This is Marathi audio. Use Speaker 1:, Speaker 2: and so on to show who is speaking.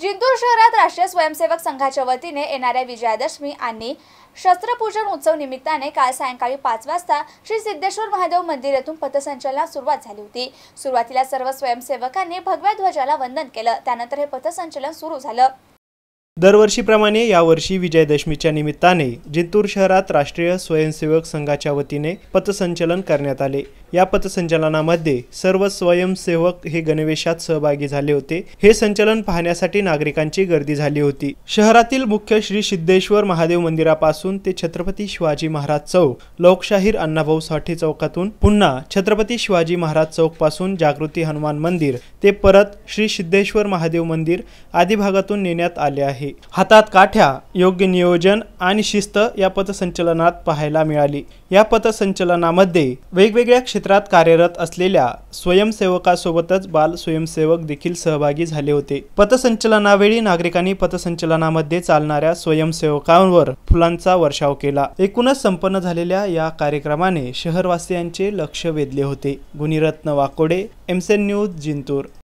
Speaker 1: जिंदूर शहरात राष्ट्रीय स्वयंसेवक संघाच्या वतीने येणाऱ्या विजयादशमी आणि शस्त्रपूजन उत्सव निमित्ताने काल सायंकाळी पाच वाजता श्री सिद्धेश्वर महादेव मंदिरातून येथून सुरुवात झाली होती सुरुवातीला सर्व स्वयंसेवकांनी भगव्या ध्वजाला वंदन केलं त्यानंतर हे पथसंचलन सुरू झालं
Speaker 2: दरवर्षीप्रमाणे यावर्षी विजयादशमीच्या निमित्ताने जिंतूर शहरात राष्ट्रीय स्वयंसेवक संघाच्या वतीने पथसंचलन करण्यात आले या पथसंचलनामध्ये सर्व स्वयंसेवक हे गणवेशात सहभागी झाले होते हे संचलन पाहण्यासाठी नागरिकांची गर्दी झाली होती शहरातील मुख्य श्री सिद्धेश्वर महादेव मंदिरापासून ते छत्रपती शिवाजी महाराज चौक लोकशाहीर अण्णाभाऊ साठे चौकातून पुन्हा छत्रपती शिवाजी महाराज चौक पासून जागृती हनुमान मंदिर ते परत श्री सिद्धेश्वर महादेव मंदिर आदी भागातून नेण्यात आले आहे आहे हातात काठ्या योग्य नियोजन आणि शिस्त या पथसंचलनात पाहायला मिळाली या पथसंचलनामध्ये वेगवेगळ्या क्षेत्रात कार्यरत असलेल्या स्वयंसेवकासोबतच बाल स्वयंसेवक देखील सहभागी झाले होते पथसंचलनावेळी नागरिकांनी पथसंचलनामध्ये चालणाऱ्या स्वयंसेवकांवर फुलांचा वर्षाव केला एकूणच संपन्न झालेल्या या कार्यक्रमाने शहरवासियांचे लक्ष वेधले होते गुणिरत्न वाकोडे एमसेन न्यूज जिंतूर